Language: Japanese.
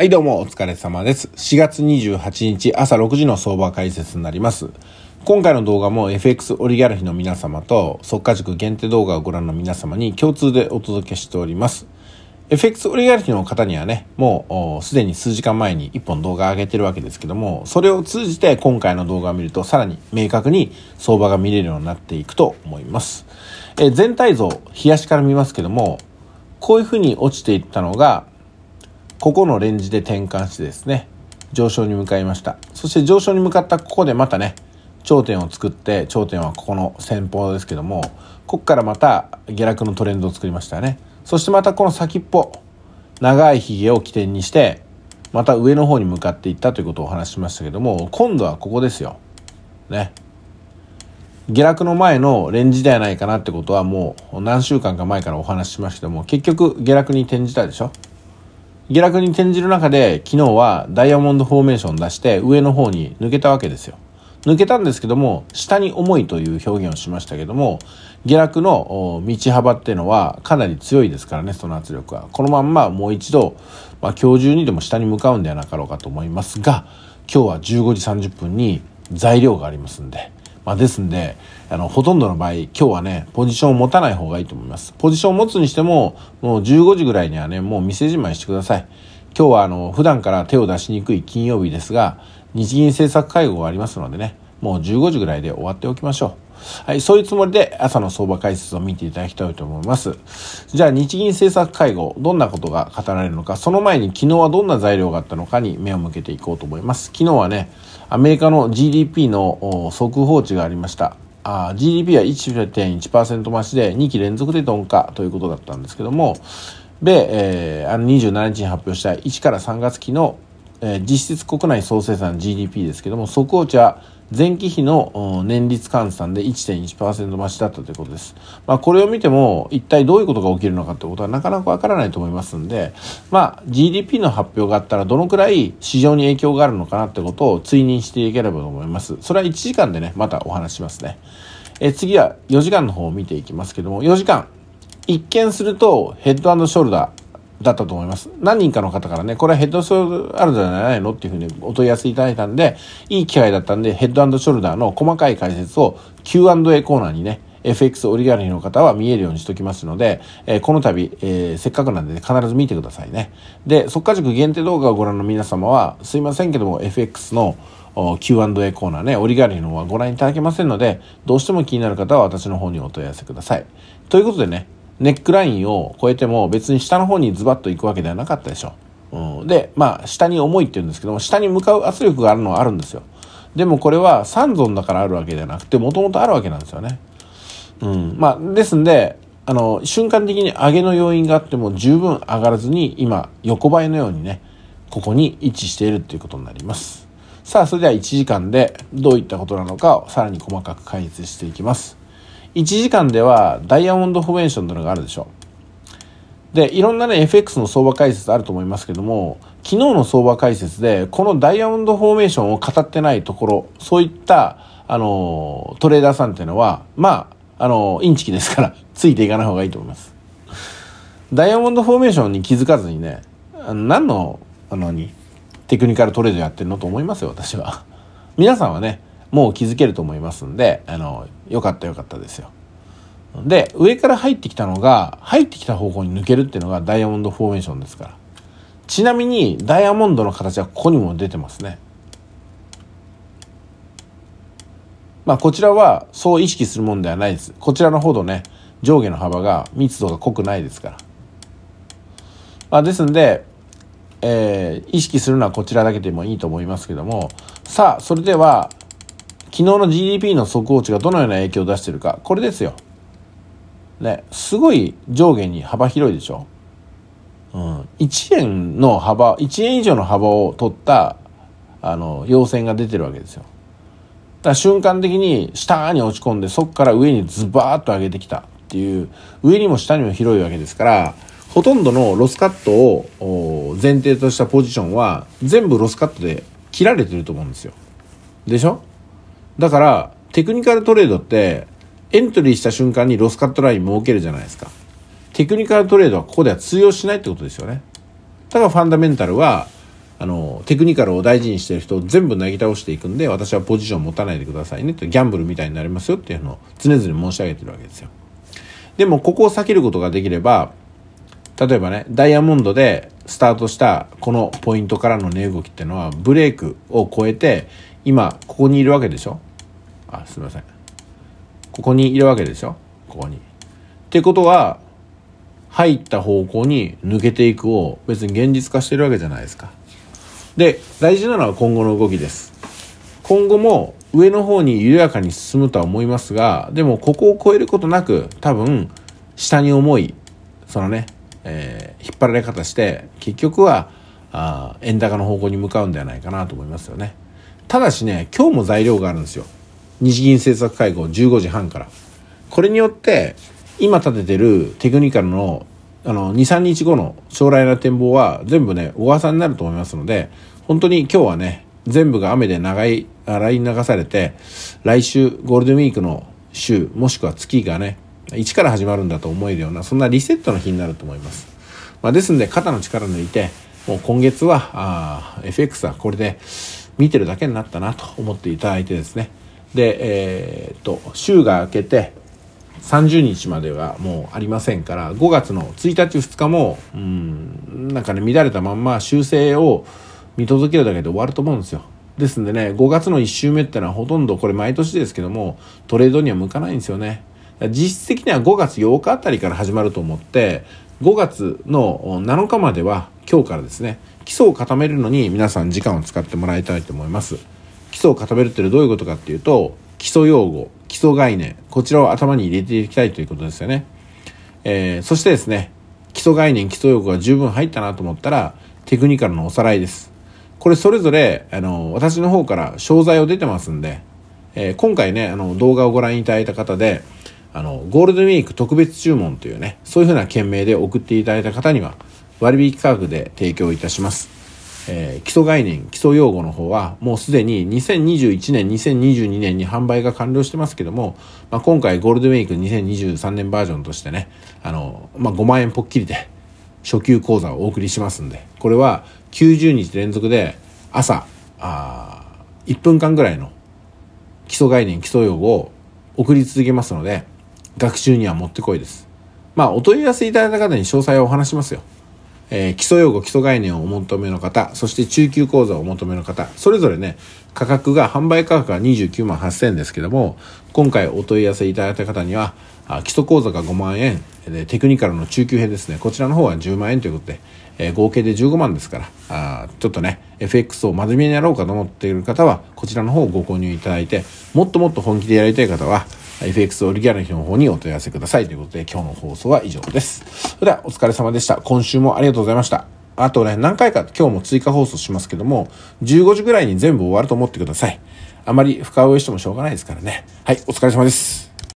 はい、どうも、お疲れ様です。4月28日朝6時の相場解説になります。今回の動画も FX オリギャルヒの皆様と、即価塾限定動画をご覧の皆様に共通でお届けしております。FX オリガルヒの方にはね、もうすでに数時間前に一本動画上げてるわけですけども、それを通じて今回の動画を見るとさらに明確に相場が見れるようになっていくと思います。え全体像、冷やしから見ますけども、こういうふうに落ちていったのが、ここのレンジで転換してですね、上昇に向かいました。そして上昇に向かったここでまたね、頂点を作って、頂点はここの先方ですけども、ここからまた下落のトレンドを作りましたね。そしてまたこの先っぽ、長いヒゲを起点にして、また上の方に向かっていったということをお話ししましたけども、今度はここですよ。ね。下落の前のレンジではないかなってことはもう何週間か前からお話ししましたけども、結局下落に転じたでしょ。下落に転じる中で昨日はダイヤモンドフォーメーション出して上の方に抜けたわけですよ。抜けたんですけども下に重いという表現をしましたけども下落の道幅っていうのはかなり強いですからねその圧力はこのまんまもう一度、まあ、今日中にでも下に向かうんではなかろうかと思いますが今日は15時30分に材料がありますんでまあ、ですんであのほとんどの場合今日はねポジションを持たない方がいいと思いますポジションを持つにしてももう15時ぐらいにはねもう店じまいしてください今日はあの普段から手を出しにくい金曜日ですが日銀政策会合がありますのでねもう15時ぐらいで終わっておきましょうはい、そういうつもりで朝の相場解説を見ていただきたいと思います。じゃあ日銀政策会合、どんなことが語られるのか、その前に昨日はどんな材料があったのかに目を向けていこうと思います。昨日はね、アメリカの GDP の速報値がありました。GDP は1.1%増しで2期連続で鈍化ということだったんですけども、米、えー、あの27日に発表した1から3月期のえ実質国内総生産 GDP ですけども速報値は前期比の年率換算で1.1%増しだったということです。まあ、これを見ても一体どういうことが起きるのかということはなかなかわからないと思いますんで、まあ、GDP の発表があったらどのくらい市場に影響があるのかなということを追認していければと思います。それは1時間でね、またお話しますね。え次は4時間の方を見ていきますけども、4時間。一見するとヘッドショルダー。だったと思います。何人かの方からね、これはヘッドショルダーあるじゃないのっていうふうにお問い合わせいただいたんで、いい機会だったんで、ヘッドショルダーの細かい解説を Q&A コーナーにね、FX オリガルヒの方は見えるようにしときますので、えー、この度、えー、せっかくなんで、ね、必ず見てくださいね。で、速稼塾限定動画をご覧の皆様は、すいませんけども、FX の Q&A コーナーね、オリガルヒの方はご覧いただけませんので、どうしても気になる方は私の方にお問い合わせください。ということでね、ネックラインを超えても別に下の方にズバッと行くわけではなかったでしょ。うん、で、まあ、下に重いって言うんですけども、下に向かう圧力があるのはあるんですよ。でもこれは三尊だからあるわけじゃなくて、もともとあるわけなんですよね。うん。まあ、ですんで、あの、瞬間的に上げの要因があっても十分上がらずに、今、横ばいのようにね、ここに位置しているっていうことになります。さあ、それでは1時間でどういったことなのかをさらに細かく解説していきます。1時間ではダイヤモンドフォーメーションというのがあるでしょでいろんなね FX の相場解説あると思いますけども昨日の相場解説でこのダイヤモンドフォーメーションを語ってないところそういったあのトレーダーさんっていうのはまああのインチキですからついていかない方がいいと思いますダイヤモンドフォーメーションに気づかずにね何のあのにテクニカルトレードやってるのと思いますよ私は皆さんはねもう気づけると思いますんで、あの、よかったよかったですよ。で、上から入ってきたのが、入ってきた方向に抜けるっていうのがダイヤモンドフォーメーションですから。ちなみに、ダイヤモンドの形はここにも出てますね。まあ、こちらはそう意識するもんではないです。こちらのほどね、上下の幅が密度が濃くないですから。まあ、ですんで、えー、意識するのはこちらだけでもいいと思いますけども、さあ、それでは、昨日の GDP の速報値がどのような影響を出してるか、これですよ。ね、すごい上下に幅広いでしょ。うん、1円の幅、1円以上の幅を取った、あの、要線が出てるわけですよ。だ瞬間的に下に落ち込んで、そこから上にズバーッと上げてきたっていう、上にも下にも広いわけですから、ほとんどのロスカットを前提としたポジションは全部ロスカットで切られてると思うんですよ。でしょだからテクニカルトレードってエントリーした瞬間にロスカットライン設けるじゃないですかテクニカルトレードはここでは通用しないってことですよねだからファンダメンタルはあのテクニカルを大事にしてる人を全部なぎ倒していくんで私はポジション持たないでくださいねってギャンブルみたいになりますよっていうのを常々申し上げてるわけですよでもここを避けることができれば例えばねダイヤモンドでスタートしたこのポイントからの値動きっていうのはブレイクを超えて今ここにいるわけでしょあすいませんここにいるわけでしょここに。ってことは入った方向に抜けていくを別に現実化してるわけじゃないですか。で大事なのは今後の動きです。今後も上の方に緩やかに進むとは思いますがでもここを超えることなく多分下に重いそのね、えー、引っ張られ方して結局はあ円高の方向に向かうんではないかなと思いますよね。ただしね今日も材料があるんですよ。日銀政策会合15時半から。これによって、今立ててるテクニカルの、あの、2、3日後の将来の展望は全部ね、噂になると思いますので、本当に今日はね、全部が雨で長い、洗い流されて、来週ゴールデンウィークの週、もしくは月がね、一から始まるんだと思えるような、そんなリセットの日になると思います。まあ、ですんで、肩の力抜いて、もう今月は、あ FX はこれで見てるだけになったなと思っていただいてですね、で、えー、っと、週が明けて、30日まではもうありませんから、5月の1日、2日も、うん、なんかね、乱れたまんま修正を見届けるだけで終わると思うんですよ。ですんでね、5月の1週目ってのはほとんどこれ毎年ですけども、トレードには向かないんですよね。実質的には5月8日あたりから始まると思って、5月の7日までは今日からですね、基礎を固めるのに皆さん時間を使ってもらいたいと思います。基礎を固めるってどういうことかっていうと基礎用語基礎概念こちらを頭に入れていきたいということですよね、えー、そしてですね基礎概念基礎用語が十分入ったなと思ったらテクニカルのおさらいですこれそれぞれあの私の方から詳細を出てますんで、えー、今回ねあの動画をご覧いただいた方であのゴールデンウィーク特別注文というねそういうふうな件名で送っていただいた方には割引価格で提供いたしますえー、基礎概念、基礎用語の方は、もうすでに2021年、2022年に販売が完了してますけども、まあ、今回ゴールデンウィーク2023年バージョンとしてね、あの、まあ、5万円ぽっきりで、初級講座をお送りしますんで、これは90日連続で朝、あ1分間ぐらいの基礎概念、基礎用語を送り続けますので、学習にはもってこいです。まあ、お問い合わせいただいた方に詳細をお話しますよ。えー、基礎用語、基礎概念をお求めの方、そして中級講座をお求めの方、それぞれね、価格が、販売価格が29万8000円ですけども、今回お問い合わせいただいた方には、あ基礎講座が5万円、でテクニカルの中級編ですね、こちらの方は10万円ということで、えー、合計で15万ですから、あちょっとね、FX を真面目にやろうかと思っている方は、こちらの方をご購入いただいて、もっともっと本気でやりたい方は、FX オリギャルの方にお問い合わせくださいということで、今日の放送は以上です。それでは、お疲れ様でした。今週もありがとうございました。あとね、何回か今日も追加放送しますけども、15時ぐらいに全部終わると思ってください。あまり深追いしてもしょうがないですからね。はい、お疲れ様です。